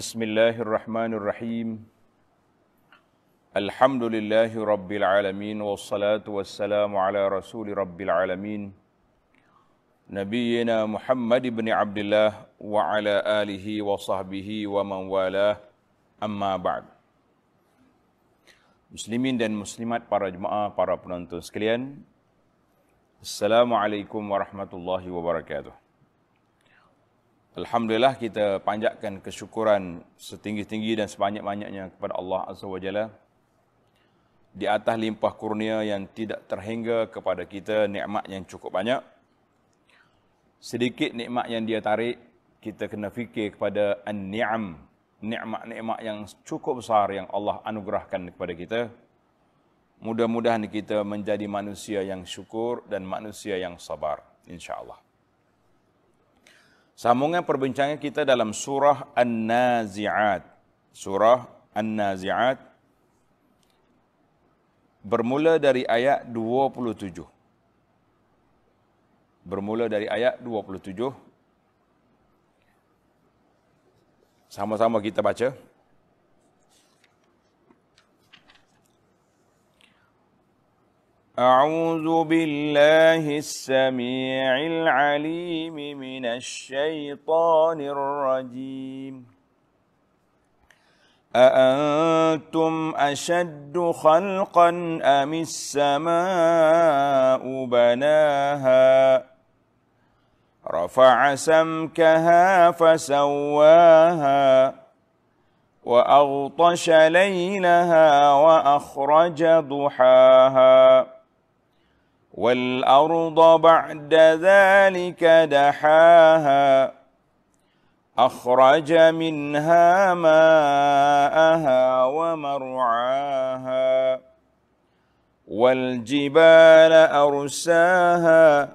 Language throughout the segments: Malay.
بسم الله الرحمن الرحيم الحمد لله رب العالمين والصلاة والسلام على رسول رب العالمين نبينا محمد بن عبد الله وعلى آله وصحبه ومن والاه أما بعد مسلمين dan muslimat para jemaah, para penonton sekalian Assalamualaikum warahmatullahi wabarakatuh Alhamdulillah kita panjatkan kesyukuran setinggi-tinggi dan sebanyak-banyaknya kepada Allah Azza wa Jalla di atas limpah kurnia yang tidak terhingga kepada kita nikmat yang cukup banyak. Sedikit nikmat yang dia tarik, kita kena fikir kepada an-ni'am, nikmat-nikmat yang cukup besar yang Allah anugerahkan kepada kita. Mudah-mudahan kita menjadi manusia yang syukur dan manusia yang sabar insya-Allah. Sambungan perbincangan kita dalam surah An-Nazi'at. Surah An-Nazi'at bermula dari ayat 27. Bermula dari ayat 27. Sama-sama kita baca. أعوذ بالله السميع العليم من الشيطان الرجيم أأنتم أشد خلقا أم السماء بناها رفع سمكها فسواها وأغطش ليلها وأخرج ضحاها والأرض بعد ذلك دحاها أخرج منها ماءها ومرعاها والجبال أرساها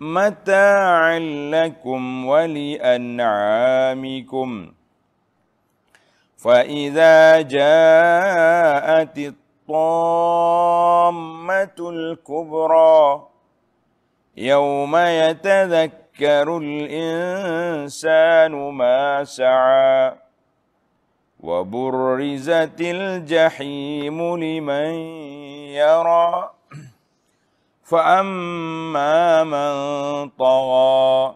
متاعا لكم ولأنعامكم فإذا جاءت الطامة الكبرى يوم يتذكر الإنسان ما سعى وبرزت الجحيم لمن يرى فأما من طغى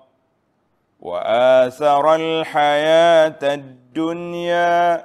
وآثر الحياة الدنيا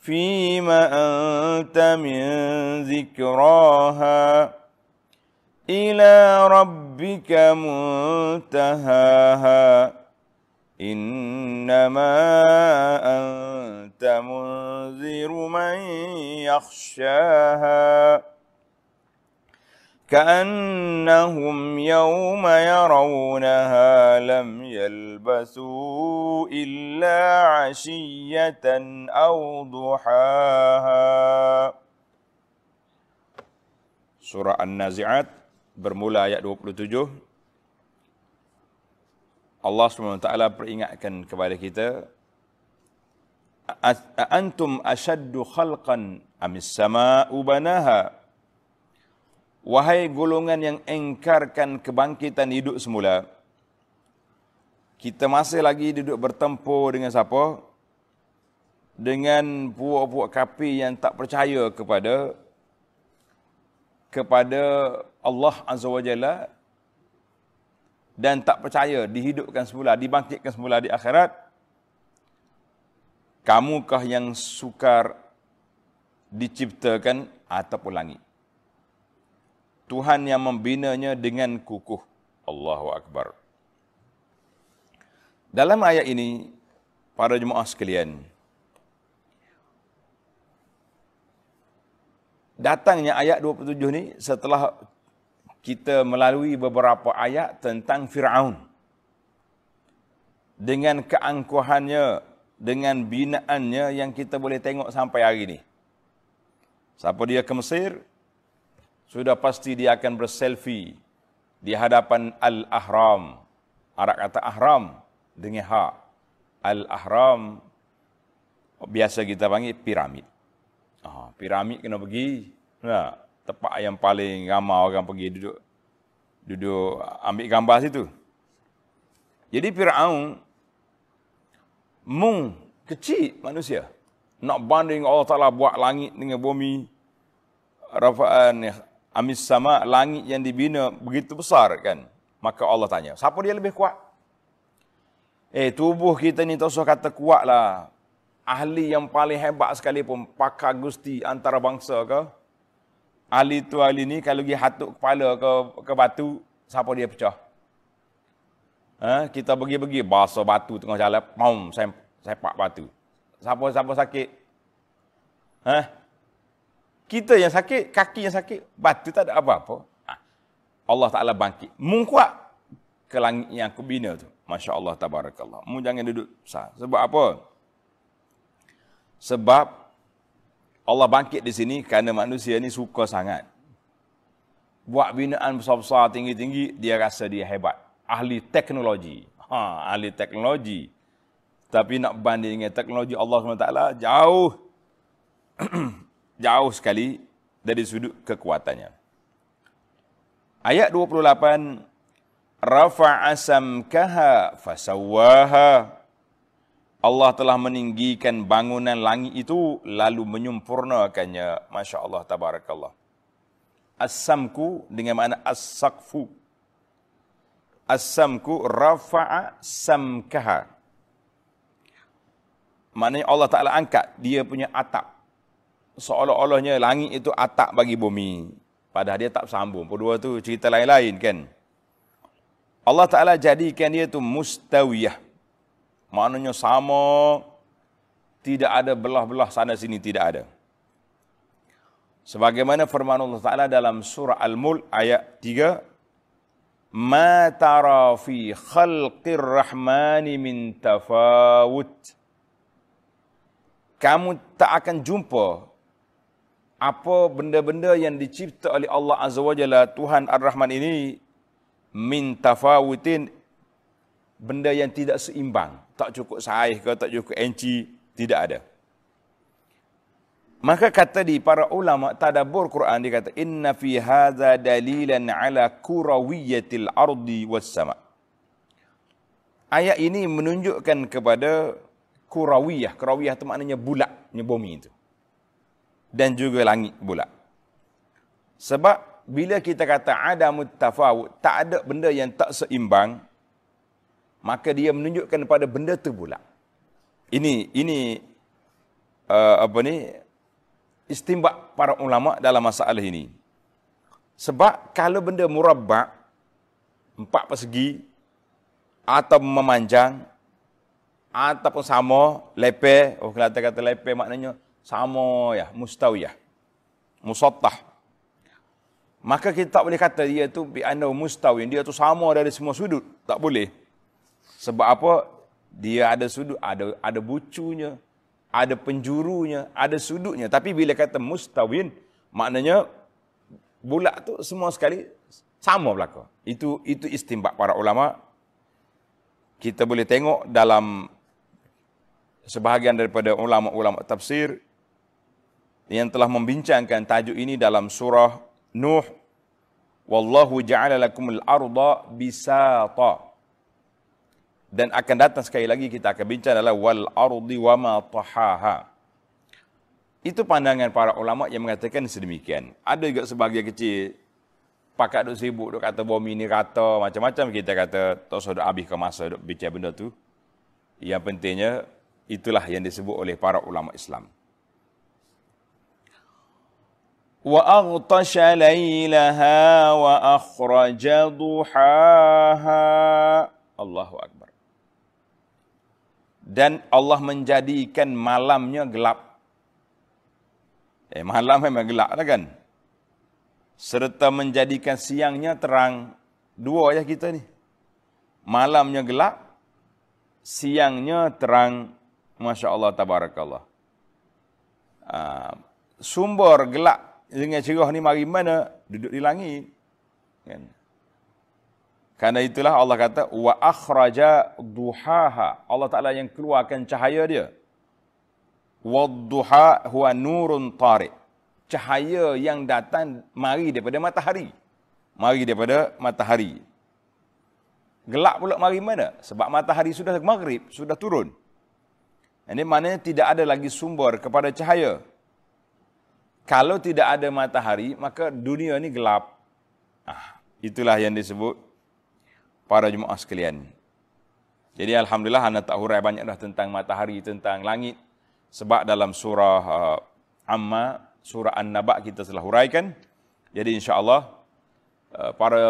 فيم أنت من ذكراها إلى ربك منتهاها إنما أنت منذر من يخشاها كأنهم يوم يرونها لم يلبثوا إلا عشية أو ضحاها سورة النازعات bermula ayat 27 Allah SWT peringatkan kepada kita أَأَنْتُمْ أَشَدُّ خَلْقًا أَمِ السَّمَاءُ بَنَاهَا Wahai golongan yang engkarkan kebangkitan hidup semula, kita masih lagi duduk bertempur dengan siapa? Dengan puak-puak kapi yang tak percaya kepada kepada Allah Azza wa Jalla dan tak percaya dihidupkan semula, dibangkitkan semula di akhirat. Kamukah yang sukar diciptakan ataupun langit? Tuhan yang membinanya dengan kukuh. Allahu Akbar. Dalam ayat ini, para jemaah sekalian, datangnya ayat 27 ni setelah kita melalui beberapa ayat tentang Fir'aun. Dengan keangkuhannya, dengan binaannya yang kita boleh tengok sampai hari ini. Siapa dia ke Mesir, sudah pasti dia akan berselfie di hadapan Al-Ahram. Arak kata Ahram dengan hak. Al-Ahram biasa kita panggil piramid. Ah, piramid kena pergi. Nah, ha, tempat yang paling ramai orang pergi duduk duduk ambil gambar situ. Jadi Firaun mung kecil manusia. Nak banding Allah Taala buat langit dengan bumi. Rafa'an amis sama langit yang dibina begitu besar kan maka Allah tanya siapa dia lebih kuat eh tubuh kita ni tak tosoh kata kuat lah. ahli yang paling hebat sekalipun pakar gusti antara bangsa ke ahli tu ahli ni kalau dia hatuk kepala ke ke batu siapa dia pecah ha? kita pergi-pergi basah batu tengah jalan pom sepak batu siapa siapa sakit ha kita yang sakit, kaki yang sakit, batu tak ada apa-apa. Ha. Allah Ta'ala bangkit. Mungkuat ke langit yang aku bina tu. Masya Allah, tabarakallah. Mu jangan duduk besar. Sebab apa? Sebab Allah bangkit di sini kerana manusia ni suka sangat. Buat binaan besar-besar, tinggi-tinggi, dia rasa dia hebat. Ahli teknologi. Ha, ahli teknologi. Tapi nak banding dengan teknologi Allah SWT, jauh. jauh sekali dari sudut kekuatannya. Ayat 28 Rafa'asam kaha fasawaha Allah telah meninggikan bangunan langit itu lalu menyempurnakannya. Masya Allah, tabarakallah. Asamku dengan makna as-saqfu. Asamku rafa'a samkaha. Maknanya Allah Ta'ala angkat dia punya atap seolah-olahnya langit itu atak bagi bumi. Padahal dia tak sambung. Kedua tu cerita lain-lain kan. Allah Ta'ala jadikan dia itu mustawiyah. Maknanya sama. Tidak ada belah-belah sana sini tidak ada. Sebagaimana firman Allah Ta'ala dalam surah al mul ayat 3. Ma tara fi khalqir rahmani min tafawut. Kamu tak akan jumpa apa benda-benda yang dicipta oleh Allah Azza wa Jalla Tuhan Ar-Rahman ini min tafawutin benda yang tidak seimbang tak cukup saiz ke tak cukup enci tidak ada maka kata di para ulama tadabbur Quran dia kata inna fi hadza dalilan ala kurawiyatil ardi was sama ayat ini menunjukkan kepada kurawiyah kurawiyah itu maknanya bulat, bumi itu dan juga langit bulat. Sebab bila kita kata ada mutafawut, tak ada benda yang tak seimbang, maka dia menunjukkan kepada benda itu pula. Ini ini uh, apa ni istimbak para ulama dalam masalah ini. Sebab kalau benda murabak, empat persegi atau memanjang ataupun sama lepe oh kata kata lepe maknanya sama ya mustawiyah musattah maka kita tak boleh kata dia tu bi anna mustawiyah dia tu sama dari semua sudut tak boleh sebab apa dia ada sudut ada ada bucunya ada penjurunya ada sudutnya tapi bila kata mustawin maknanya bulat tu semua sekali sama belaka itu itu istimbak para ulama kita boleh tengok dalam sebahagian daripada ulama-ulama tafsir yang telah membincangkan tajuk ini dalam surah Nuh. Wallahu ja'ala lakum al-arda bisata. Dan akan datang sekali lagi kita akan bincang adalah wal ardi wa ma tahaha. Itu pandangan para ulama yang mengatakan sedemikian. Ada juga sebagian kecil pakat duk sibuk duk kata bom ini rata macam-macam kita kata tak sudah habis ke masa duk bincang benda tu. Yang pentingnya itulah yang disebut oleh para ulama Islam. وأغطش ليلها وأخرج ضحاها الله أكبر dan Allah menjadikan malamnya gelap. Eh, malam memang gelap lah kan? Serta menjadikan siangnya terang. Dua ayat kita ni. Malamnya gelap, siangnya terang. Masya Allah, tabarakallah. Uh, sumber gelap dengan cerah ni mari mana duduk di langit kan karena itulah Allah kata wa akhraja duhaha Allah Taala yang keluarkan cahaya dia wa duha huwa nurun tariq cahaya yang datang mari daripada matahari mari daripada matahari gelap pula mari mana sebab matahari sudah maghrib sudah turun ini maknanya tidak ada lagi sumber kepada cahaya kalau tidak ada matahari maka dunia ini gelap. Ah, itulah yang disebut para jemaah sekalian. Jadi alhamdulillah anda tak hurai banyak dah tentang matahari, tentang langit sebab dalam surah uh, Amma, surah an Nabak kita telah huraikan. Jadi insyaallah uh, para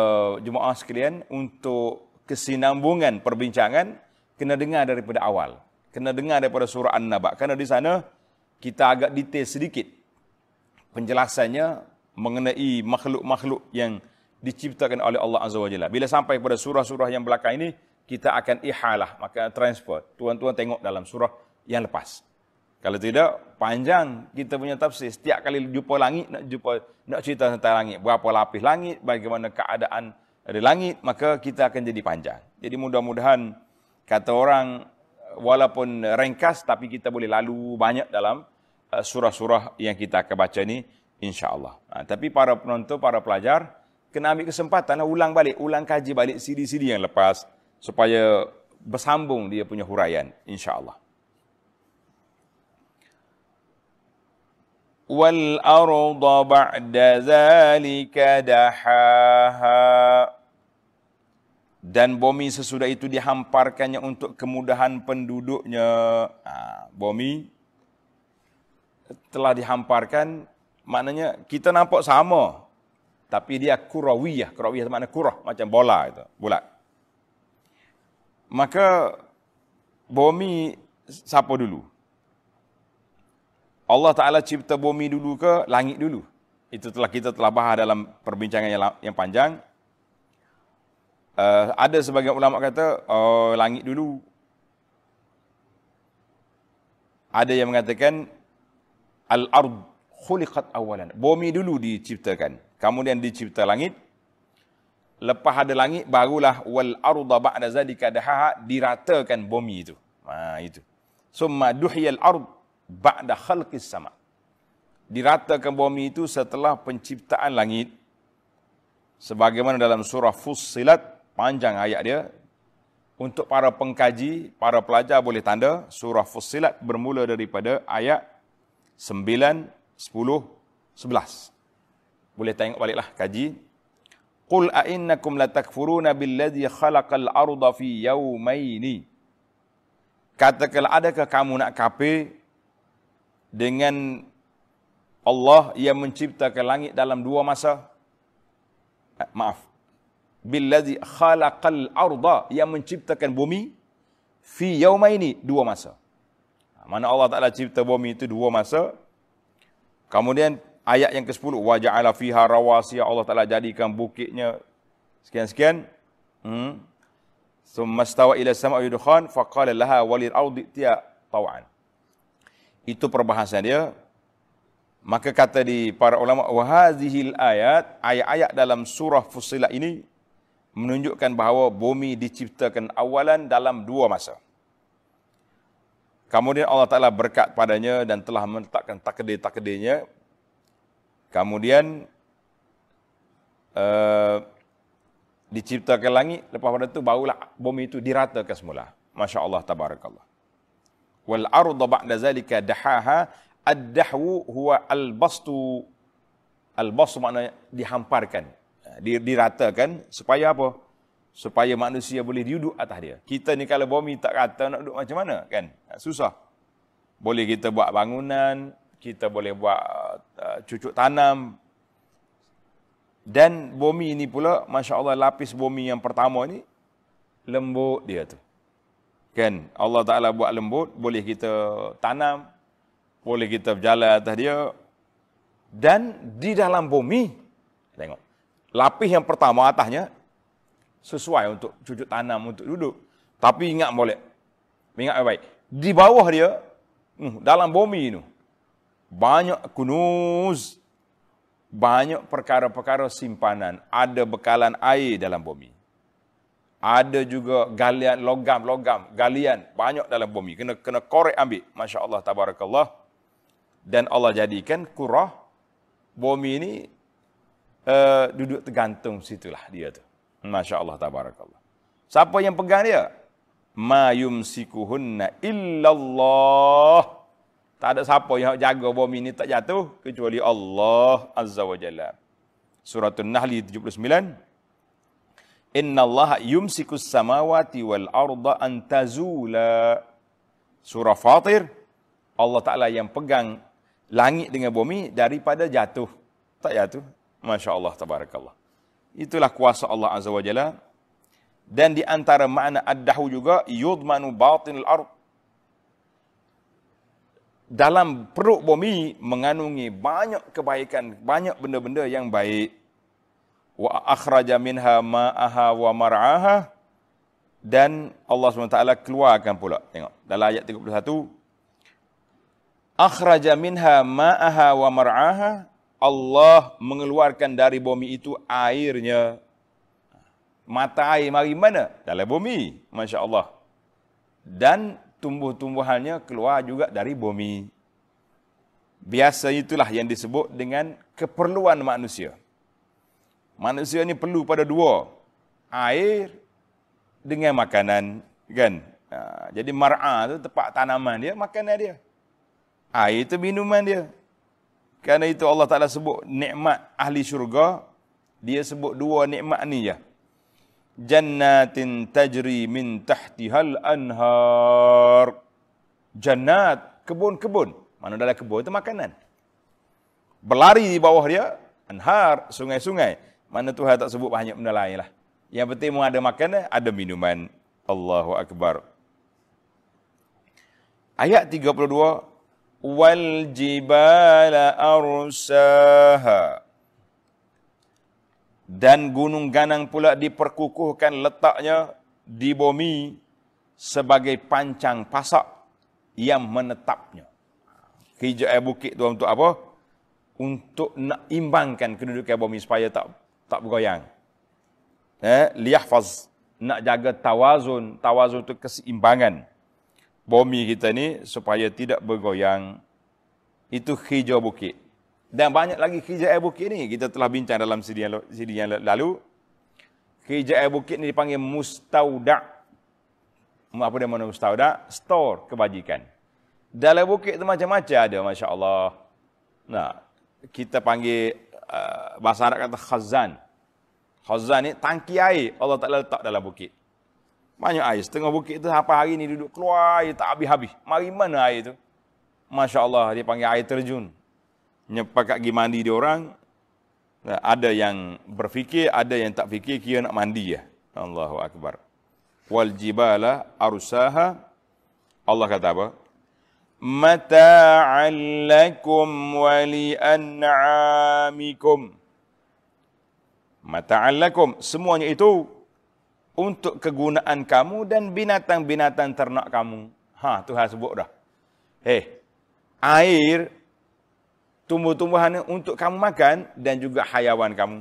jemaah sekalian untuk kesinambungan perbincangan kena dengar daripada awal. Kena dengar daripada surah an Nabak. Karena di sana kita agak detail sedikit penjelasannya mengenai makhluk-makhluk yang diciptakan oleh Allah Azza wa Jalla. Bila sampai pada surah-surah yang belakang ini, kita akan ihalah, maka transport. Tuan-tuan tengok dalam surah yang lepas. Kalau tidak, panjang kita punya tafsir. Setiap kali jumpa langit, nak, jumpa, nak cerita tentang langit. Berapa lapis langit, bagaimana keadaan dari langit, maka kita akan jadi panjang. Jadi mudah-mudahan kata orang, walaupun ringkas, tapi kita boleh lalu banyak dalam Eh, surah-surah yang kita akan baca ni insya-Allah. Ha, tapi para penonton, para pelajar kena ambil kesempatanlah ulang balik, ulang kaji balik siri-siri yang lepas supaya bersambung dia punya huraian insya-Allah. Wal arda ba'da zalika dahaha dan bumi sesudah itu dihamparkannya untuk kemudahan penduduknya. Ha, bumi telah dihamparkan maknanya kita nampak sama tapi dia kurawiyah kurawiyah makna kurah macam bola itu bulat maka bumi siapa dulu Allah taala cipta bumi dulu ke langit dulu itu telah kita telah bahas dalam perbincangan yang yang panjang uh, ada sebagian ulama kata uh, langit dulu ada yang mengatakan Al-ard khuliqat awalan. Bumi dulu diciptakan. Kemudian dicipta langit. Lepas ada langit, barulah wal arda ba'da zadika dahaha diratakan bumi itu. Ha, itu. Summa duhiyal Arud ba'da khalqis sama. Diratakan bumi itu setelah penciptaan langit. Sebagaimana dalam surah Fussilat, panjang ayat dia. Untuk para pengkaji, para pelajar boleh tanda. Surah Fussilat bermula daripada ayat sembilan, sepuluh, sebelas. Boleh tengok baliklah kaji. Qul a'innakum latakfuruna billadhi khalaqal arda fi yawmaini. Katakanlah adakah kamu nak kafe dengan Allah yang menciptakan langit dalam dua masa? Eh, maaf. Billadhi khalaqal arda yang menciptakan bumi fi yawmaini dua masa. Mana Allah Ta'ala cipta bumi itu dua masa. Kemudian ayat yang ke-10. Waja'ala fiha rawasiya Allah Ta'ala jadikan bukitnya. Sekian-sekian. Hmm. Summa stawa ila sama'u yudukhan faqala laha walil audi tia tawa'an. Itu perbahasan dia. Maka kata di para ulama, wahazihil ayat, ayat-ayat dalam surah Fusilat ini menunjukkan bahawa bumi diciptakan awalan dalam dua masa. Kemudian Allah Ta'ala berkat padanya dan telah meletakkan takdir-takdirnya. Kemudian uh, diciptakan langit. Lepas pada itu barulah bumi itu diratakan semula. Masya Allah tabarakallah. Wal arda ba'da zalika dahaha ad-dahwu huwa al-bastu. Al-bastu maknanya dihamparkan. Diratakan Supaya apa? supaya manusia boleh duduk atas dia. Kita ni kalau bumi tak rata nak duduk macam mana kan? Susah. Boleh kita buat bangunan, kita boleh buat uh, cucuk tanam. Dan bumi ini pula, Masya Allah lapis bumi yang pertama ini, lembut dia tu. Kan? Allah Ta'ala buat lembut, boleh kita tanam, boleh kita berjalan atas dia. Dan di dalam bumi, tengok, lapis yang pertama atasnya, sesuai untuk cucuk tanam untuk duduk. Tapi ingat boleh. Ingat baik. Di bawah dia, dalam bumi ini, banyak kunuz, banyak perkara-perkara simpanan. Ada bekalan air dalam bumi. Ada juga galian logam-logam, galian banyak dalam bumi. Kena kena korek ambil. Masya Allah, tabarakallah. Dan Allah jadikan kurah bumi ini uh, eh, duduk tergantung situlah dia tu. Masya Allah tabarakallah. Siapa yang pegang dia? Ma yumsikuhunna illallah. Tak ada siapa yang jaga bumi ini tak jatuh kecuali Allah Azza wa Jalla. Surah Al nahl 79. Inna Allah yumsikus samawati wal arda antazula Surah Fatir. Allah Ta'ala yang pegang langit dengan bumi daripada jatuh. Tak jatuh. Masya Allah. Tabarakallah. Itulah kuasa Allah Azza wa Jalla. Dan di antara makna ad-dahu juga, yudmanu batin al-ard. Dalam perut bumi mengandungi banyak kebaikan, banyak benda-benda yang baik. Wa akhraja minha ma'aha wa mar'aha. Dan Allah SWT keluarkan pula. Tengok, dalam ayat 31. Akhraja minha ma'aha wa mar'aha. Allah mengeluarkan dari bumi itu airnya. Mata air mari mana? Dalam bumi. Masya Allah. Dan tumbuh-tumbuhannya keluar juga dari bumi. Biasa itulah yang disebut dengan keperluan manusia. Manusia ini perlu pada dua. Air dengan makanan. kan? Ha, jadi mar'a itu tempat tanaman dia, makanan dia. Air itu minuman dia, kerana itu Allah Ta'ala sebut nikmat ahli syurga. Dia sebut dua nikmat ni je. Jannatin tajri min tahtihal anhar. Jannat, kebun-kebun. Mana dalam kebun itu makanan. Berlari di bawah dia, anhar, sungai-sungai. Mana Tuhan tak sebut banyak benda lain lah. Yang penting mau ada makanan, ada minuman. Allahu Akbar. Ayat 32, Wal jibala أرساها dan gunung-ganang pula diperkukuhkan letaknya di bumi sebagai pancang pasak yang menetapnya. Hijau bukit tu untuk apa? Untuk nak imbangkan kedudukan bumi supaya tak tak bergoyang. Eh, liahfaz. Nak jaga tawazun. Tawazun itu keseimbangan bumi kita ni supaya tidak bergoyang. Itu hijau bukit. Dan banyak lagi hijau air bukit ni kita telah bincang dalam siri yang, siri yang lalu. Hijau air bukit ni dipanggil mustaudak. Apa dia mana mustaudak? Store kebajikan. Dalam bukit tu macam-macam ada, Masya Allah. Nah, kita panggil uh, bahasa Arab kata khazan. Khazan ni tangki air Allah Ta'ala letak dalam bukit. Banyak air. Setengah bukit tu sampai hari ni duduk keluar air tak habis-habis. Mari mana air tu? Masya Allah dia panggil air terjun. Nyepak kat pergi mandi dia orang. Ada yang berfikir, ada yang tak fikir kira nak mandi ya. Allahu Akbar. Wal jibala arusaha. Allah kata apa? Mata'an lakum wali an'amikum. Mata'an lakum. Semuanya itu untuk kegunaan kamu dan binatang-binatang ternak kamu. Ha, Tuhan sebut dah. Hei, eh, air, tumbuh-tumbuhan untuk kamu makan dan juga hayawan kamu.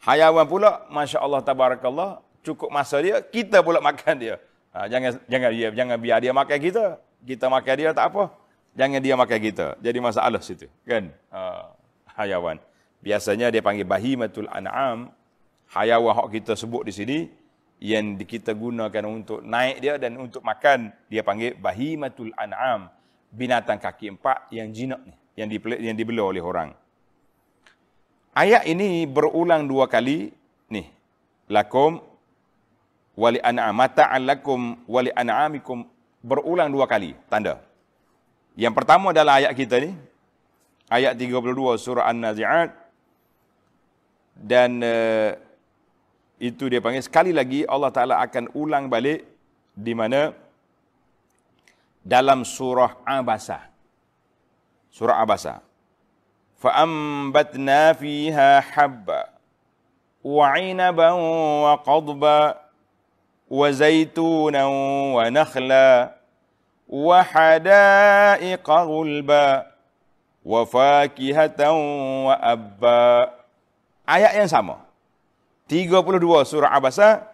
Hayawan pula, Masya Allah, Tabarakallah, cukup masa dia, kita pula makan dia. Ha, jangan jangan dia, jangan biar dia makan kita. Kita makan dia tak apa. Jangan dia makan kita. Jadi masalah situ. Kan? Ha, hayawan. Biasanya dia panggil bahimatul an'am hayawan hak kita sebut di sini yang kita gunakan untuk naik dia dan untuk makan dia panggil bahimatul an'am binatang kaki empat yang jinak ni yang dibeli, oleh orang ayat ini berulang dua kali nih lakum wali an'am mata'an lakum wali an'amikum berulang dua kali tanda yang pertama adalah ayat kita ni ayat 32 surah an-naziat dan uh, itu dia panggil sekali lagi Allah Taala akan ulang balik di mana dalam surah Abasa. Surah Abasa. Fa ambatna fiha habba wa 'inaban wa qadba wa zaitunan wa nakhla wa hadaiqa gulba wa fakihatan wa abba. Ayat yang sama. 32 surah Abasa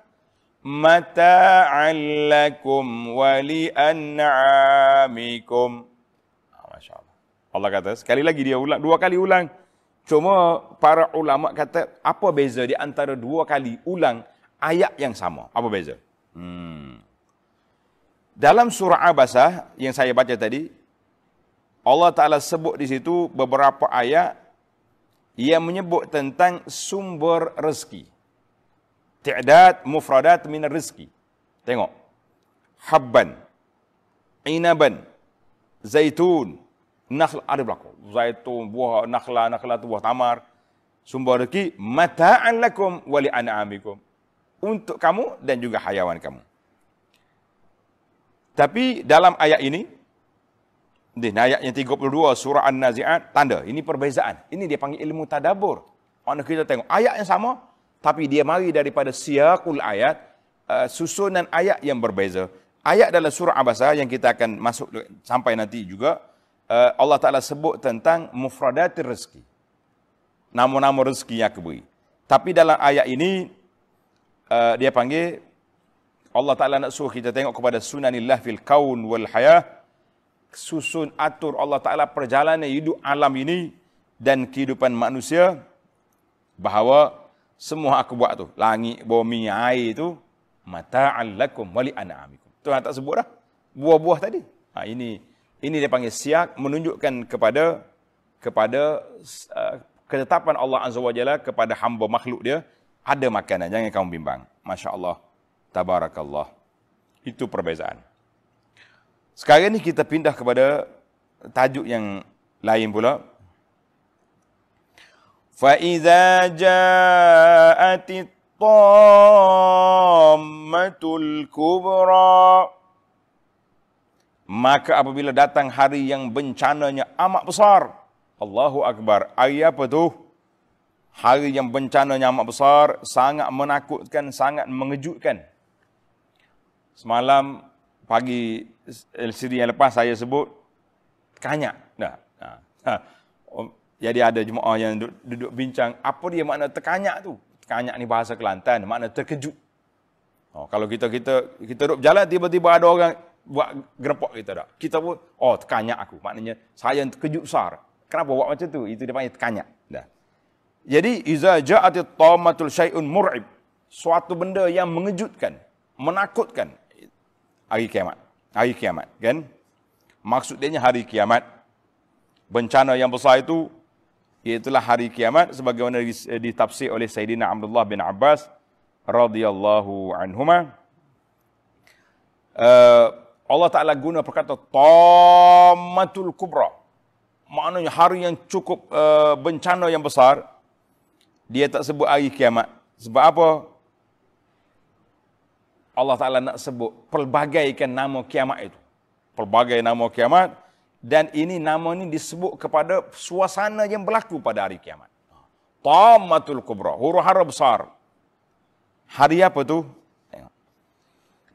mata'an lakum wa li an'amikum. Ah, allah Allah kata sekali lagi dia ulang dua kali ulang. Cuma para ulama kata apa beza di antara dua kali ulang ayat yang sama? Apa beza? Hmm. Dalam surah Abasa yang saya baca tadi Allah Ta'ala sebut di situ beberapa ayat yang menyebut tentang sumber rezeki ti'dad mufradat min al-rizki. tengok habban inaban zaitun nakhl ada berlaku zaitun buah nakhla nakhla tu buah tamar sumber rezeki mata'an lakum wa li an'amikum untuk kamu dan juga hayawan kamu tapi dalam ayat ini di ayat yang 32 surah An-Nazi'at tanda ini perbezaan ini dia panggil ilmu tadabbur Maksudnya kita tengok ayat yang sama tapi dia mari daripada siyakul ayat uh, susunan ayat yang berbeza ayat dalam surah abasa yang kita akan masuk sampai nanti juga uh, Allah taala sebut tentang mufradatir rezeki nama-nama rezeki yang aku beri tapi dalam ayat ini uh, dia panggil Allah taala nak suruh kita tengok kepada sunanillah fil kaun wal hayah susun atur Allah taala perjalanan hidup alam ini dan kehidupan manusia bahawa semua aku buat tu langit bumi air tu mata'al lakum wa an'amikum Tuhan tak sebut dah buah-buah tadi ha, ini ini dia panggil siak menunjukkan kepada kepada uh, ketetapan Allah azza wajalla kepada hamba makhluk dia ada makanan jangan kamu bimbang masya-Allah tabarakallah itu perbezaan sekarang ni kita pindah kepada tajuk yang lain pula فإذا جاءت الطامة الكبرى Maka apabila datang hari yang bencananya amat besar. Allahu Akbar. Hari apa tu? Hari yang bencananya amat besar. Sangat menakutkan, sangat mengejutkan. Semalam pagi eh, siri yang lepas saya sebut. Kanyak. Dah. Nah. Ha. Jadi ada jemaah yang duduk, duduk bincang apa dia makna terkanyak tu. Terkanyak ni bahasa Kelantan, makna terkejut. Oh, kalau kita kita kita duduk jalan tiba-tiba ada orang buat gerepok kita dak. Kita pun oh terkanyak aku. Maknanya saya yang terkejut besar. Kenapa buat macam tu? Itu dipanggil terkanyak. Dah. Jadi iza ja'ati tamatul syai'un mur'ib. Suatu benda yang mengejutkan, menakutkan hari kiamat. Hari kiamat, kan? Maksudnya hari kiamat. Bencana yang besar itu iaitulah hari kiamat sebagaimana eh, ditafsir oleh Sayyidina Abdullah bin Abbas radhiyallahu anhuma eh, Allah Taala guna perkataan tamatul kubra maknanya hari yang cukup eh, bencana yang besar dia tak sebut hari kiamat sebab apa Allah Taala nak sebut pelbagai nama kiamat itu pelbagai nama kiamat dan ini nama ini disebut kepada suasana yang berlaku pada hari kiamat. Tamatul Kubra. Huruf harf besar. Hari apa tu?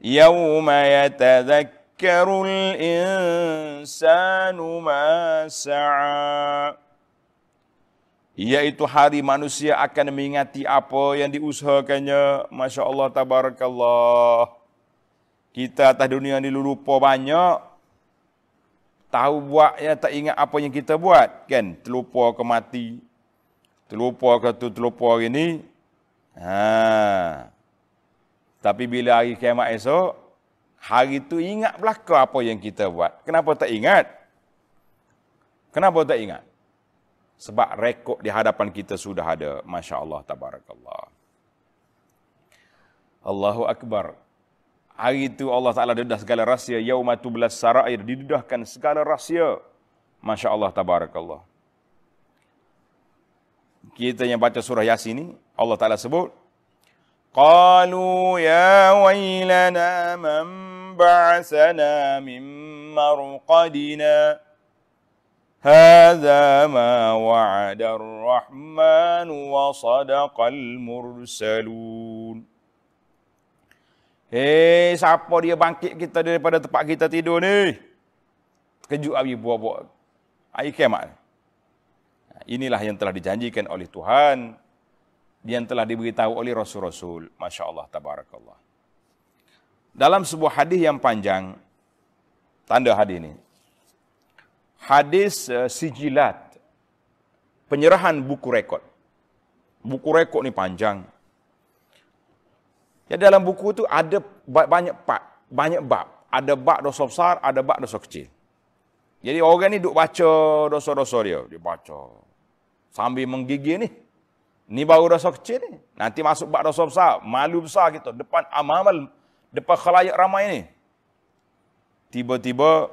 Yawma yatadhakkarul insanu ma sa'a. Iaitu hari manusia akan mengingati apa yang diusahakannya. Masya Allah, tabarakallah. Kita atas dunia ni lupa banyak tahu buat ya tak ingat apa yang kita buat kan terlupa ke mati terlupa ke tu terlupa hari ni ha tapi bila hari kiamat esok hari tu ingat belaka apa yang kita buat kenapa tak ingat kenapa tak ingat sebab rekod di hadapan kita sudah ada masya-Allah tabarakallah Allahu akbar Hari itu Allah Ta'ala dedah segala rahsia. Yaumatu belas sarair. Didedahkan segala rahsia. Masya Allah tabarakallah. Kita yang baca surah Yasin ini Allah Ta'ala sebut, Qalu ya wailana man ba'asana min marqadina. Hada ma wa'ada ar-Rahman wa sadaqal mursalun. Hei, siapa dia bangkit kita daripada tempat kita tidur ni? Kejut awi buah-buah. Air kiamat. Inilah yang telah dijanjikan oleh Tuhan. Yang telah diberitahu oleh Rasul-Rasul. Masya Allah, Tabarakallah. Dalam sebuah hadis yang panjang, tanda hadis ini. Hadis uh, sijilat, penyerahan buku rekod. Buku rekod ni panjang. Jadi dalam buku tu ada banyak part, banyak bab. Ada bab dosa besar, ada bab dosa kecil. Jadi orang ni duk baca dosa-dosa dia. Dia baca. Sambil menggigil ni. Ni baru dosa kecil ni. Nanti masuk bab dosa besar. Malu besar kita. Depan amamal, Depan khalayak ramai ni. Tiba-tiba.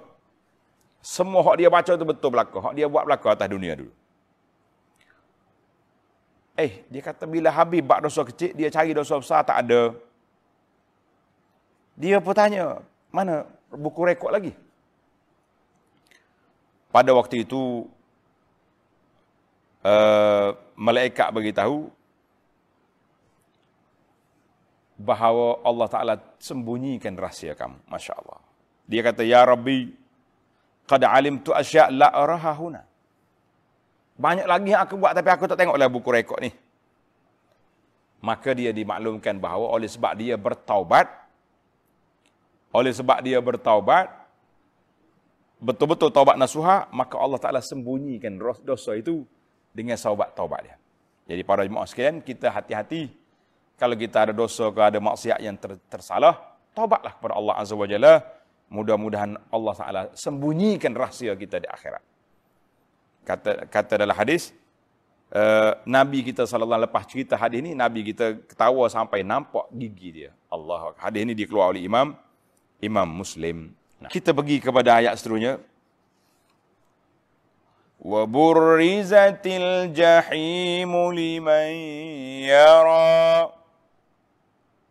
Semua hak dia baca tu betul belaka. Hak dia buat belaka atas dunia dulu. Eh, dia kata bila habis buat dosa kecil, dia cari dosa besar, tak ada. Dia pun tanya, mana buku rekod lagi? Pada waktu itu, uh, malaikat beritahu bahawa Allah Ta'ala sembunyikan rahsia kamu. Masya Allah. Dia kata, Ya Rabbi, qad alimtu asya' la arahahuna. Banyak lagi yang aku buat tapi aku tak tengoklah buku rekod ni. Maka dia dimaklumkan bahawa oleh sebab dia bertaubat, oleh sebab dia bertaubat, betul-betul taubat nasuha, maka Allah Ta'ala sembunyikan dosa itu dengan saubat taubat dia. Jadi para jemaah sekalian, kita hati-hati. Kalau kita ada dosa ke ada maksiat yang tersalah, taubatlah kepada Allah Azza wa Jalla. Mudah-mudahan Allah Ta'ala sembunyikan rahsia kita di akhirat kata kata dalam hadis uh, Nabi kita sallallahu lepas cerita hadis ni Nabi kita ketawa sampai nampak gigi dia. Allah hadis ni dikeluarkan oleh Imam Imam Muslim. Nah. Kita pergi kepada ayat seterusnya. Wa burrizatil jahim liman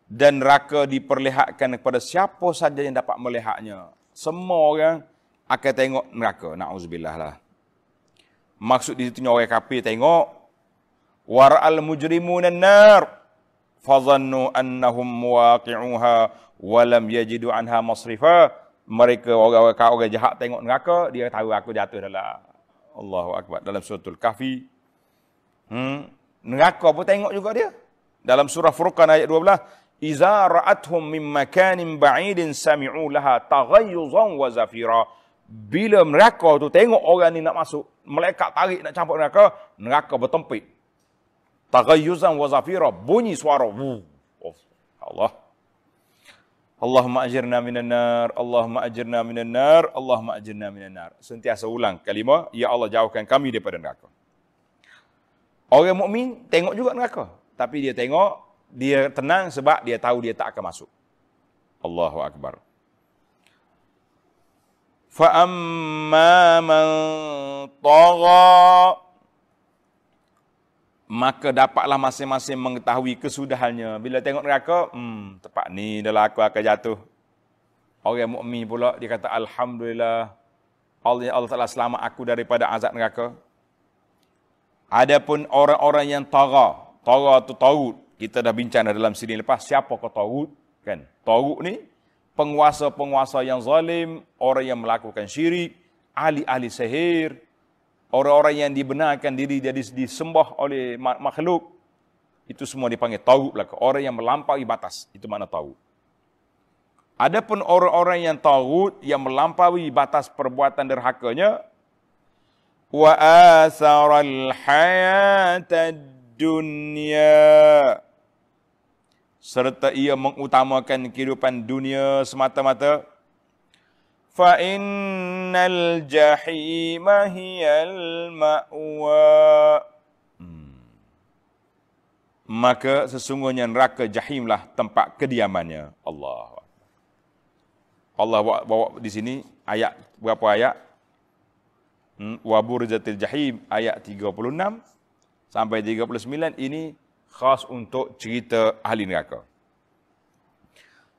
dan raka diperlihatkan kepada siapa saja yang dapat melihatnya. Semua orang akan tengok neraka. Nauzubillah lah. Maksud di situ nyawa kafir tengok waral mujrimun annar fazannu annahum muwaqi'uha walam yajidu anha masrifa. Mereka orang-orang orang jahat tengok neraka, dia tahu aku jatuh dalam Allah Akbar dalam suratul kahfi. Hmm, neraka pun tengok juga dia. Dalam surah Furqan ayat 12, "Iza ra'athum min makanin ba'idin sami'u laha taghayyuzan wa zafira." Bila mereka tu tengok orang ni nak masuk, Melekat tarik nak campur neraka, neraka bertempik. Taghayyuzan wa zafira, bunyi suara. Oh, Allah. Allahumma ajirna minan nar, Allahumma ajirna minan nar, Allahumma ajirna minan nar. Sentiasa ulang kalimah, ya Allah jauhkan kami daripada neraka. Orang mukmin tengok juga neraka, tapi dia tengok dia tenang sebab dia tahu dia tak akan masuk. Allahu akbar. فأما من طغى maka dapatlah masing-masing mengetahui kesudahannya. Bila tengok neraka, hmm, tempat ni adalah aku akan jatuh. Orang mukmin pula, dia kata, Alhamdulillah, Allah, Allah telah selamat aku daripada azab neraka. Adapun orang-orang yang tara, tara tu tarut. Kita dah bincang dah dalam sini lepas, siapa kau tarut? Kan? Tarut ni, penguasa-penguasa yang zalim, orang yang melakukan syirik, ahli-ahli sihir, orang-orang yang dibenarkan diri jadi disembah oleh makhluk, itu semua dipanggil tahu belaka. Orang yang melampaui batas, itu mana tahu. Adapun orang-orang yang tawuk yang melampaui batas perbuatan derhakanya, wa asar al hayat ad dunya serta ia mengutamakan kehidupan dunia semata-mata fa innal jahima hiyal ma'wa hmm. maka sesungguhnya neraka jahimlah tempat kediamannya Allah Allah bawa, bawa di sini ayat berapa ayat hmm, wa burjatil jahim ayat 36 sampai 39 ini khas untuk cerita ahli neraka.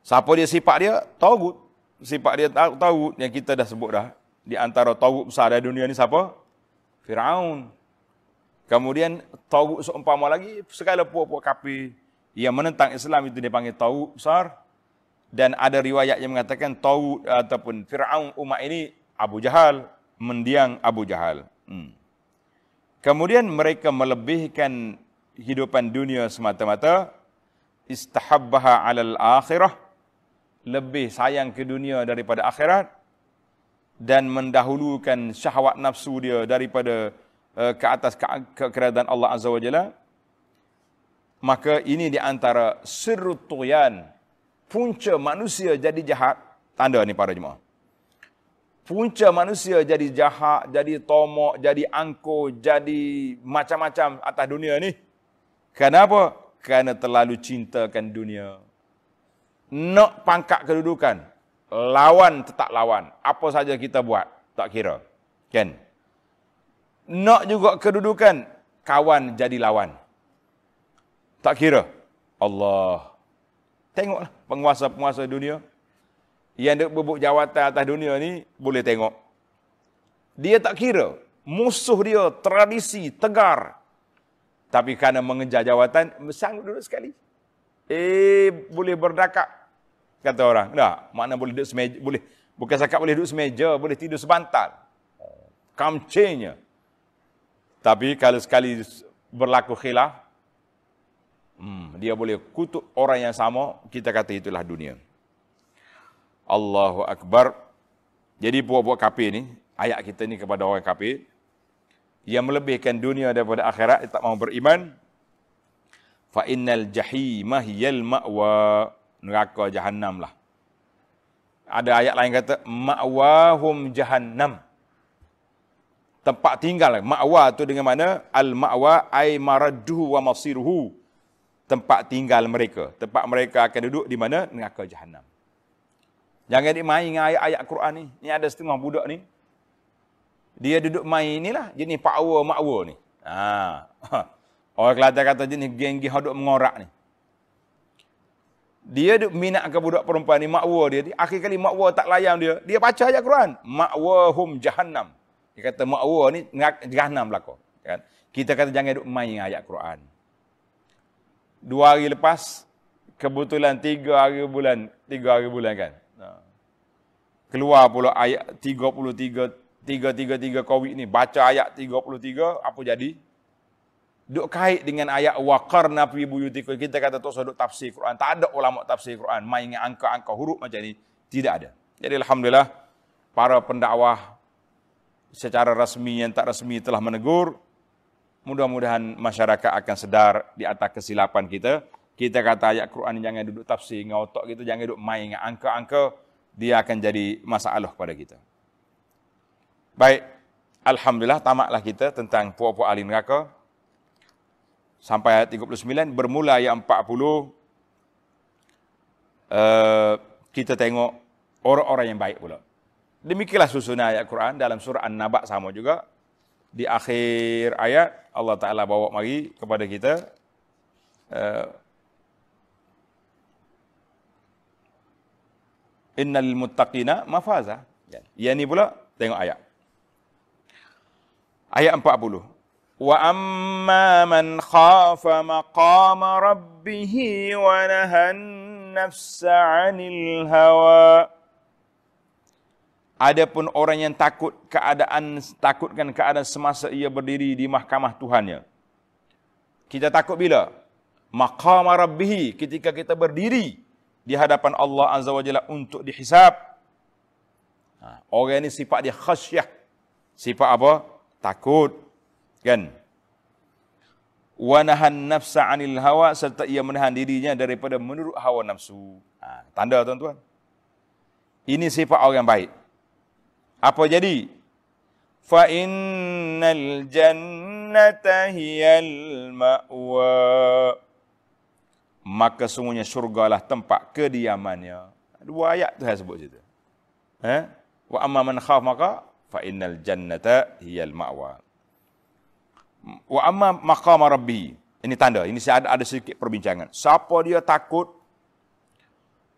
Siapa dia sifat dia? Tawud. Sifat dia Tawud yang kita dah sebut dah. Di antara Tawud besar dari dunia ni siapa? Fir'aun. Kemudian Tawud seumpama lagi, segala puak-puak kapi yang menentang Islam itu dia panggil Tawud besar. Dan ada riwayat yang mengatakan Tawud ataupun Fir'aun umat ini Abu Jahal, mendiang Abu Jahal. Hmm. Kemudian mereka melebihkan kehidupan dunia semata-mata istahabbaha alal akhirah lebih sayang ke dunia daripada akhirat dan mendahulukan syahwat nafsu dia daripada uh, ke atas ke, ke keradaan Allah Azza Wajalla maka ini di antara sirrutuyan punca manusia jadi jahat tanda ni para jemaah punca manusia jadi jahat, jadi tomok, jadi angko, jadi macam-macam atas dunia ni. Kenapa? Kerana terlalu cintakan dunia. Nak pangkat kedudukan. Lawan tetap lawan. Apa saja kita buat, tak kira. Kan? Nak juga kedudukan, kawan jadi lawan. Tak kira. Allah. Tengoklah penguasa-penguasa dunia. Yang ada bubuk jawatan atas dunia ni, boleh tengok. Dia tak kira. Musuh dia tradisi, tegar, tapi kerana mengejar jawatan, sanggup duduk sekali. Eh, boleh berdakak. Kata orang. Tak, makna boleh duduk semeja. Boleh, bukan sakat boleh duduk semeja, boleh tidur sebantal. Kamcenya. Tapi kalau sekali berlaku khilaf, hmm, dia boleh kutuk orang yang sama, kita kata itulah dunia. Allahu Akbar. Jadi buat-buat kapir ni, ayat kita ni kepada orang kapir, yang melebihkan dunia daripada akhirat tak mau beriman fa innal jahima hiyal ma'wa neraka jahannam lah ada ayat lain kata ma'wahum jahannam tempat tinggal ma'wa tu dengan mana al ma'wa ai maradhu wa masiruhu tempat tinggal mereka tempat mereka akan duduk di mana neraka jahannam jangan dimain dengan ayat-ayat Quran ni ni ada setengah budak ni dia duduk main inilah jenis power makwa ni. Ha. Orang Kelantan kata jenis geng-geng hodok mengorak ni. Dia duduk minat ke budak perempuan ni makwa dia. akhir kali makwa tak layan dia, dia baca ayat Quran. Makwa hum jahannam. Dia kata makwa ni jahannam belaka. Kan? Kita kata jangan duduk main ayat Quran. Dua hari lepas, kebetulan tiga hari bulan, tiga hari bulan kan. Ha. Keluar pula ayat tiga-tiga-tiga kawit ni, baca ayat 33, apa jadi? Duk kait dengan ayat waqarna fi buyutikum. Kita kata tu sudut tafsir Quran. Tak ada ulama tafsir Quran main dengan angka-angka huruf macam ni. Tidak ada. Jadi alhamdulillah para pendakwah secara rasmi yang tak rasmi telah menegur. Mudah-mudahan masyarakat akan sedar di atas kesilapan kita. Kita kata ayat Quran ini jangan duduk tafsir dengan otak kita. Jangan duduk main dengan angka-angka. Dia akan jadi masalah kepada kita. Baik. Alhamdulillah tamatlah kita tentang puak-puak ahli neraka. Sampai ayat 39 bermula ayat 40. Uh, eh, kita tengok orang-orang yang baik pula. Demikilah susunan ayat Quran dalam surah An-Naba sama juga. Di akhir ayat Allah Taala bawa mari kepada kita uh, innal muttaqina mafaza. Ya. ni pula tengok ayat Ayat 40. Wa amma man khafa maqama rabbih wa nahan nafsa 'anil hawa. Adapun orang yang takut keadaan takutkan keadaan semasa ia berdiri di mahkamah Tuhannya. Kita takut bila? Maqam rabbih ketika kita berdiri di hadapan Allah Azza wajalla untuk dihisab. Ha, orang ini sifat dia khasyah. Sifat apa? takut kan Wanahan nafsa 'anil hawa serta ia menahan dirinya daripada menurut hawa nafsu ha, tanda tuan-tuan ini sifat orang baik apa jadi fa innal jannata hiyal ma'wa maka sungguhnya syurgalah tempat kediamannya dua ayat tu saya sebut situ eh ha? wa amman khaf maka fa innal jannata hiyal ma'wa. Wa amma maqam rabbi. Ini tanda, ini ada ada sedikit perbincangan. Siapa dia takut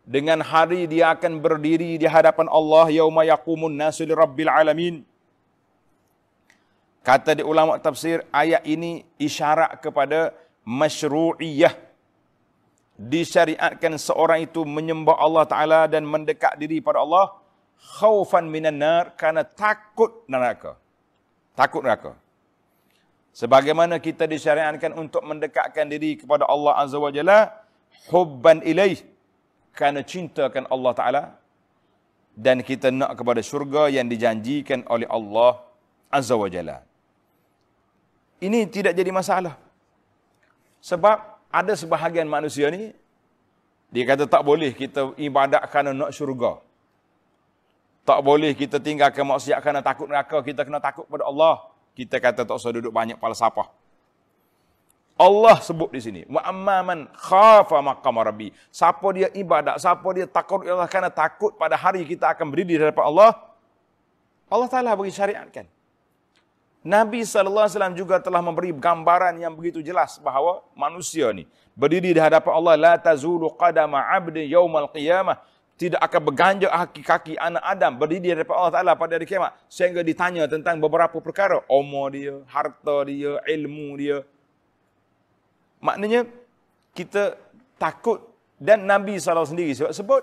dengan hari dia akan berdiri di hadapan Allah yauma yaqumun nasu rabbil alamin. Kata di ulama tafsir ayat ini isyarat kepada masyru'iyah disyariatkan seorang itu menyembah Allah taala dan mendekat diri pada Allah khaufan minan nar kerana takut neraka. Takut neraka. Sebagaimana kita disyariatkan untuk mendekatkan diri kepada Allah Azza wa Jalla hubban ilaih kerana cintakan Allah Taala dan kita nak kepada syurga yang dijanjikan oleh Allah Azza wa Jalla. Ini tidak jadi masalah. Sebab ada sebahagian manusia ni dia kata tak boleh kita ibadat kerana nak syurga. Tak boleh kita tinggal tinggalkan maksiat kerana takut neraka. Kita kena takut pada Allah. Kita kata tak usah duduk banyak pala sapah. Allah sebut di sini. Wa man khafa maqam rabbi. Siapa dia ibadat, siapa dia takut Allah kerana takut pada hari kita akan berdiri di hadapan Allah. Allah Taala bagi syariatkan. Nabi sallallahu alaihi wasallam juga telah memberi gambaran yang begitu jelas bahawa manusia ni berdiri di hadapan Allah la tazulu qadama 'abdi yaumal qiyamah tidak akan berganjak kaki-kaki anak Adam berdiri di hadapan Allah Taala pada hari kiamat sehingga ditanya tentang beberapa perkara umur dia harta dia ilmu dia maknanya kita takut dan Nabi SAW sendiri sebab sebut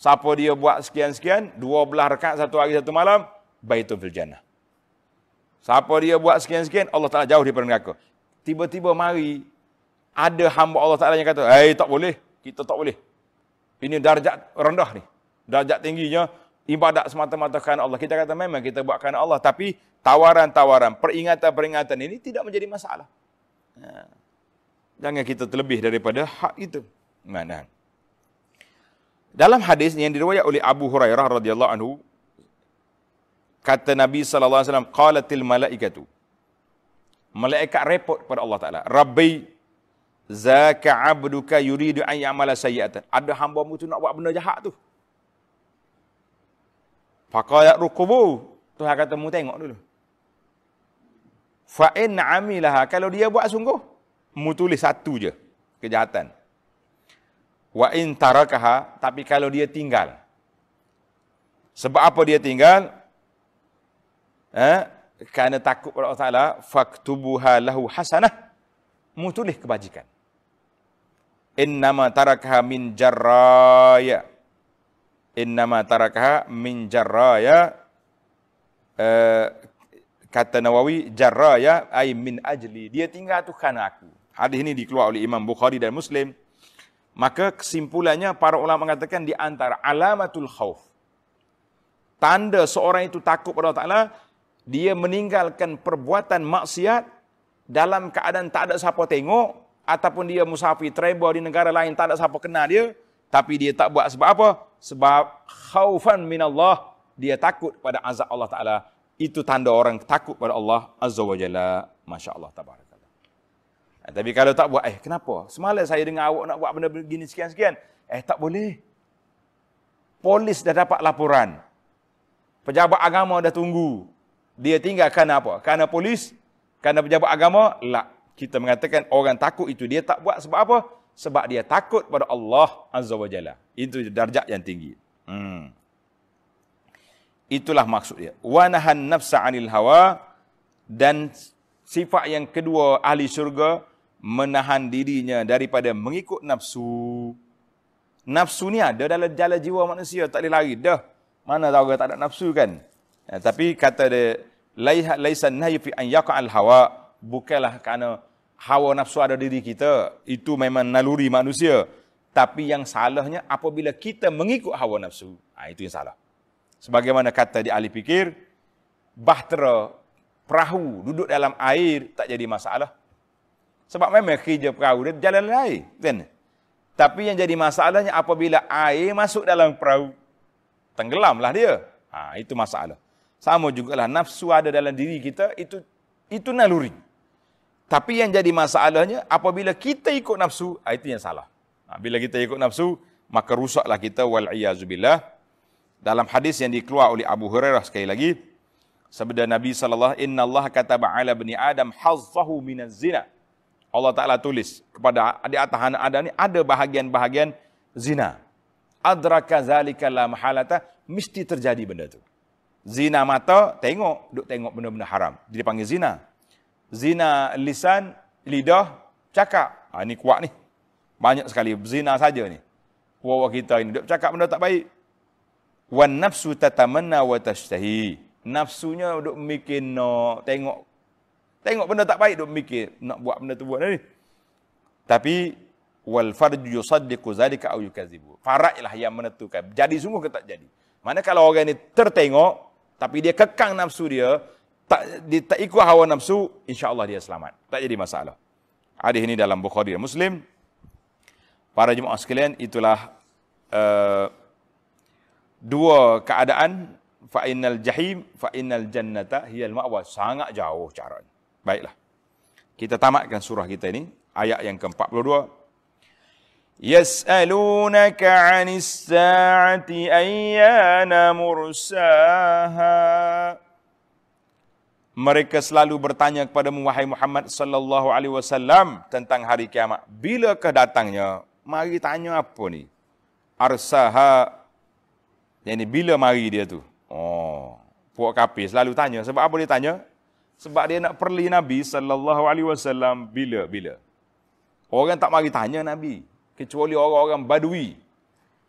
siapa dia buat sekian-sekian dua belah rakaat satu hari satu malam baitul fil jannah siapa dia buat sekian-sekian Allah Taala jauh daripada neraka tiba-tiba mari ada hamba Allah Taala yang kata eh hey, tak boleh kita tak boleh ini darjat rendah ni. Darjat tingginya ibadat semata-mata kerana Allah. Kita kata memang kita buat kerana Allah. Tapi tawaran-tawaran, peringatan-peringatan ini tidak menjadi masalah. Ha. Jangan kita terlebih daripada hak itu. Mana? Dalam hadis yang diriwayat oleh Abu Hurairah radhiyallahu anhu kata Nabi sallallahu alaihi wasallam qalatil malaikatu malaikat repot pada Allah taala rabbi Zaka abduka yuridu an ya'mala sayyi'atan. Ada hamba mu tu nak buat benda jahat tu. Faqayat rukubu. Tuhan kata mu tengok dulu. Fa in amilaha kalau dia buat sungguh, mu tulis satu je kejahatan. Wa in tarakaha tapi kalau dia tinggal. Sebab apa dia tinggal? Eh, kerana takut kepada Allah Taala, faktubuha lahu hasanah. Mu kebajikan innama tarakaha min jarraya innama tarakaha min jarraya uh, kata Nawawi jarraya ay min ajli dia tinggal tu kan aku hadis ini dikeluar oleh Imam Bukhari dan Muslim maka kesimpulannya para ulama mengatakan di antara alamatul khauf tanda seorang itu takut pada Allah Taala dia meninggalkan perbuatan maksiat dalam keadaan tak ada siapa tengok ataupun dia musafir travel di negara lain tak ada siapa kenal dia tapi dia tak buat sebab apa sebab khaufan minallah dia takut pada azab Allah taala itu tanda orang takut pada Allah azza wajalla masyaallah tabarakallah eh, tapi kalau tak buat eh kenapa semalam saya dengar awak nak buat benda begini sekian-sekian eh tak boleh polis dah dapat laporan pejabat agama dah tunggu dia tinggalkan apa kerana polis kerana pejabat agama lah kita mengatakan orang takut itu dia tak buat sebab apa? Sebab dia takut pada Allah Azza wa Jalla. Itu darjat yang tinggi. Hmm. Itulah maksud dia. Wa nahan nafsa 'anil hawa dan sifat yang kedua ahli syurga menahan dirinya daripada mengikut nafsu. Nafsu ni ada dalam jala jiwa manusia tak boleh lari dah. Mana tahu orang tak ada nafsu kan? Ya, tapi kata dia laisa nahyu fi an yaqa al hawa bukannya kerana hawa nafsu ada diri kita, itu memang naluri manusia. Tapi yang salahnya apabila kita mengikut hawa nafsu, ha, itu yang salah. Sebagaimana kata di ahli fikir, bahtera perahu duduk dalam air tak jadi masalah. Sebab memang kerja perahu dia jalan air. Kan? Tapi yang jadi masalahnya apabila air masuk dalam perahu, tenggelamlah dia. Ha, itu masalah. Sama juga lah nafsu ada dalam diri kita, itu itu naluri. Tapi yang jadi masalahnya apabila kita ikut nafsu, ah, itu yang salah. Ah, bila kita ikut nafsu, maka rusaklah kita wal'iyazubillah. Dalam hadis yang dikeluar oleh Abu Hurairah sekali lagi, sabda Nabi sallallahu inna Allah kata ba'ala bani Adam hazzahu minaz zina. Allah Taala tulis kepada di atas anak Adam ni ada bahagian-bahagian zina. Adraka zalika la mahalata mesti terjadi benda tu. Zina mata tengok duk tengok benda-benda haram. Dia panggil zina zina lisan, lidah, cakap. Ha, ini kuat ni. Banyak sekali zina saja ni. Wawa kita ini. Dia cakap benda tak baik. Wan nafsu tatamanna wa tashtahi. Nafsunya duk mikir nak tengok. Tengok benda tak baik duk mikir nak buat benda tu buat ni. Tapi wal farj yusaddiqu zalika au yukazibu. Faraj lah yang menentukan. Jadi sungguh ke tak jadi. Mana kalau orang ni tertengok tapi dia kekang nafsu dia, tak, dia tak ikut hawa nafsu, insyaAllah dia selamat. Tak jadi masalah. Hadis ini dalam Bukhari dan Muslim. Para jemaah sekalian, itulah uh, dua keadaan. Fa'innal jahim, fa'innal jannata, hiyal ma'wa. Sangat jauh cara ini. Baiklah. Kita tamatkan surah kita ini. Ayat yang ke-42. Yas'alunaka 'anis sa'ati ayyana mursaha. Mereka selalu bertanya kepada wahai Muhammad sallallahu alaihi wasallam tentang hari kiamat. Bilakah datangnya? Mari tanya apa ni? Arsaha. Yang ni bila mari dia tu? Oh, puak kapi selalu tanya. Sebab apa dia tanya? Sebab dia nak perli Nabi sallallahu alaihi wasallam bila-bila. Orang tak mari tanya Nabi, kecuali orang-orang badui.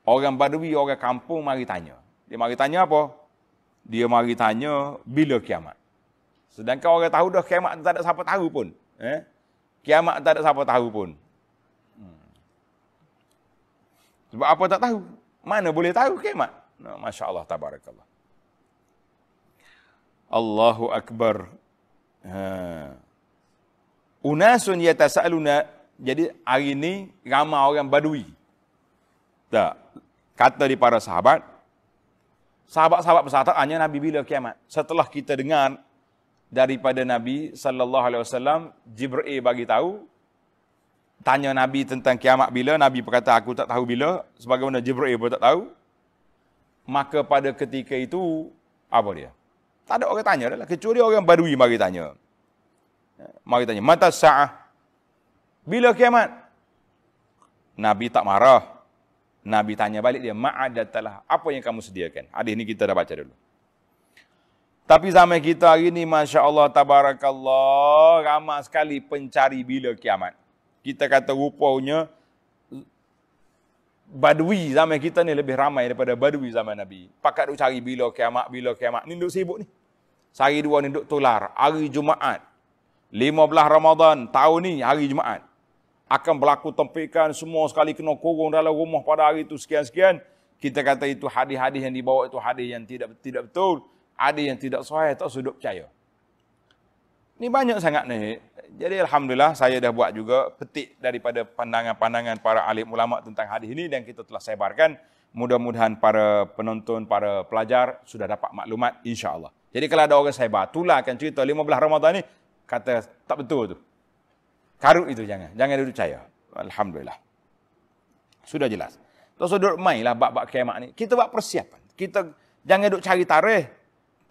Orang badui, orang kampung mari tanya. Dia mari tanya apa? Dia mari tanya bila kiamat. Sedangkan orang tahu dah kiamat tak ada siapa tahu pun. Eh? Kiamat tak ada siapa tahu pun. Hmm. Sebab apa tak tahu? Mana boleh tahu kiamat? No, Masya Allah, tabarakallah. Allahu Akbar. Ha. yata yatasaluna. Jadi hari ini ramai orang badui. Tak. Kata di para sahabat. Sahabat-sahabat bersahabat. Tanya Nabi bila kiamat. Setelah kita dengar daripada Nabi sallallahu alaihi wasallam Jibril bagi tahu tanya Nabi tentang kiamat bila Nabi berkata aku tak tahu bila sebagaimana Jibril pun tak tahu maka pada ketika itu apa dia tak ada orang tanya dah kecuali orang badui mari tanya mari tanya mata saah bila kiamat Nabi tak marah Nabi tanya balik dia ma'adatalah apa yang kamu sediakan hadis ini kita dah baca dulu tapi zaman kita hari ni Masya Allah Tabarakallah ramai sekali pencari bila kiamat Kita kata rupanya Badui zaman kita ni lebih ramai daripada badui zaman Nabi Pakat duk cari bila kiamat, bila kiamat Ni duk sibuk ni Sehari dua ni duk tular Hari Jumaat 15 Ramadan tahun ni hari Jumaat akan berlaku tempikan semua sekali kena kurung dalam rumah pada hari itu sekian-sekian kita kata itu hadis-hadis yang dibawa itu hadis yang tidak tidak betul ada yang tidak sahih atau sudut percaya. Ini banyak sangat ni. Jadi Alhamdulillah saya dah buat juga petik daripada pandangan-pandangan para alim ulama tentang hadis ini dan kita telah sebarkan. Mudah-mudahan para penonton, para pelajar sudah dapat maklumat insya Allah. Jadi kalau ada orang saya sebar, tularkan cerita 15 Ramadhan ni, kata tak betul tu. Karut itu jangan. Jangan duduk percaya. Alhamdulillah. Sudah jelas. Tak usah duduk main lah bab-bab kiamat ni. Kita buat persiapan. Kita jangan duduk cari tarikh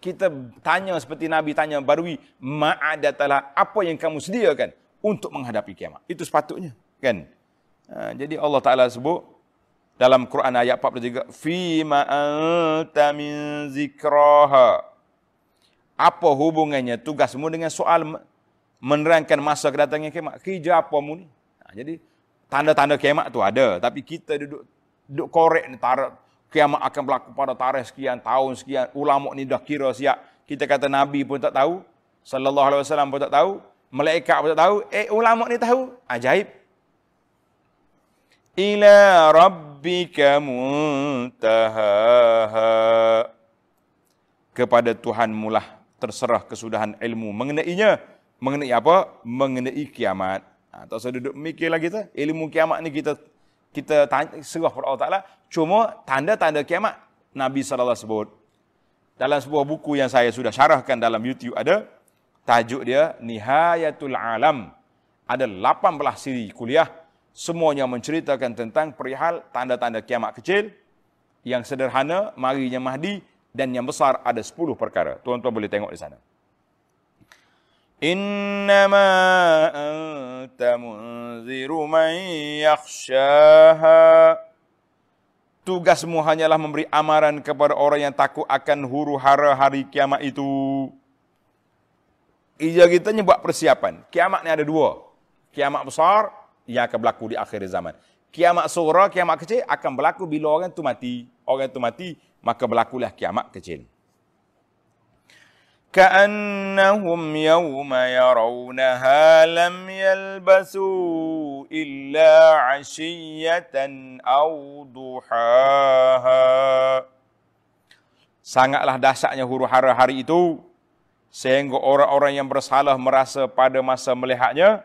kita tanya seperti Nabi tanya Barwi, Ma'adatalah apa yang kamu sediakan untuk menghadapi kiamat. Itu sepatutnya, kan? Ha, jadi Allah Ta'ala sebut dalam Quran ayat 43, fi anta min zikraha. Apa hubungannya tugasmu dengan soal menerangkan masa kedatangan kiamat? Kerja apamu ni? Ha, jadi, tanda-tanda kiamat tu ada. Tapi kita duduk duduk korek ni, tarik, kiamat akan berlaku pada tarikh sekian tahun sekian ulama ni dah kira siap kita kata nabi pun tak tahu sallallahu alaihi wasallam pun tak tahu malaikat pun tak tahu eh ulama ni tahu ajaib ila rabbika muntaha kepada Tuhan mulah terserah kesudahan ilmu mengenainya mengenai apa mengenai kiamat ha, tak usah duduk mikir lagi tu ilmu kiamat ni kita kita tanya, serah kepada Allah Ta'ala. Cuma tanda-tanda kiamat Nabi SAW sebut. Dalam sebuah buku yang saya sudah syarahkan dalam YouTube ada. Tajuk dia Nihayatul Alam. Ada 18 siri kuliah. Semuanya menceritakan tentang perihal tanda-tanda kiamat kecil. Yang sederhana, marinya mahdi. Dan yang besar ada 10 perkara. Tuan-tuan boleh tengok di sana. إنما أنت منذر من يخشاها Tugasmu hanyalah memberi amaran kepada orang yang takut akan huru hara hari kiamat itu. Ia kita buat persiapan. Kiamat ni ada dua. Kiamat besar yang akan berlaku di akhir zaman. Kiamat surah, kiamat kecil akan berlaku bila orang tu mati. Orang tu mati, maka berlakulah kiamat kecil. كأنهم يوم يرونها لم يلبثوا إلا عشية أو ضحاها Sangatlah dahsyatnya huru hara hari itu sehingga orang-orang yang bersalah merasa pada masa melihatnya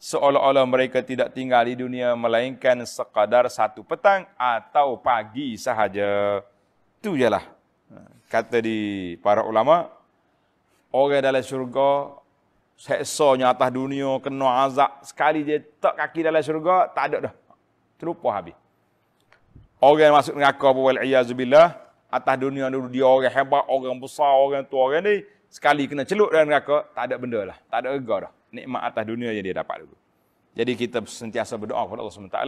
seolah-olah mereka tidak tinggal di dunia melainkan sekadar satu petang atau pagi sahaja. Itu jelah kata di para ulama' orang dalam syurga seksanya atas dunia kena azab sekali dia tak kaki dalam syurga tak ada dah terlupa habis orang masuk neraka apa iya iazubillah atas dunia dulu dia orang hebat orang besar orang tua orang ni sekali kena celuk dalam neraka tak ada benda lah tak ada rega dah nikmat atas dunia yang dia dapat dulu jadi kita sentiasa berdoa kepada Allah SWT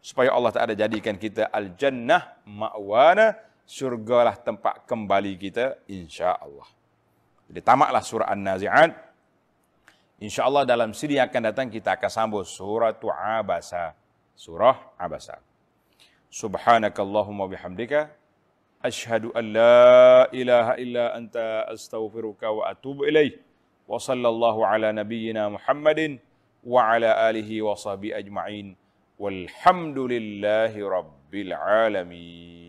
supaya Allah tak ada jadikan kita al jannah ma'wana syurgalah tempat kembali kita insya-Allah. Jadi tamaklah surah An-Nazi'at. InsyaAllah dalam siri yang akan datang kita akan sambung surah Tu'abasa. Surah Abasa. Subhanakallahumma bihamdika. Ashadu an la ilaha illa anta astaghfiruka wa atubu ilaih. Wa sallallahu ala nabiyyina Muhammadin wa ala alihi wa sahbihi ajma'in. Walhamdulillahi rabbil alamin.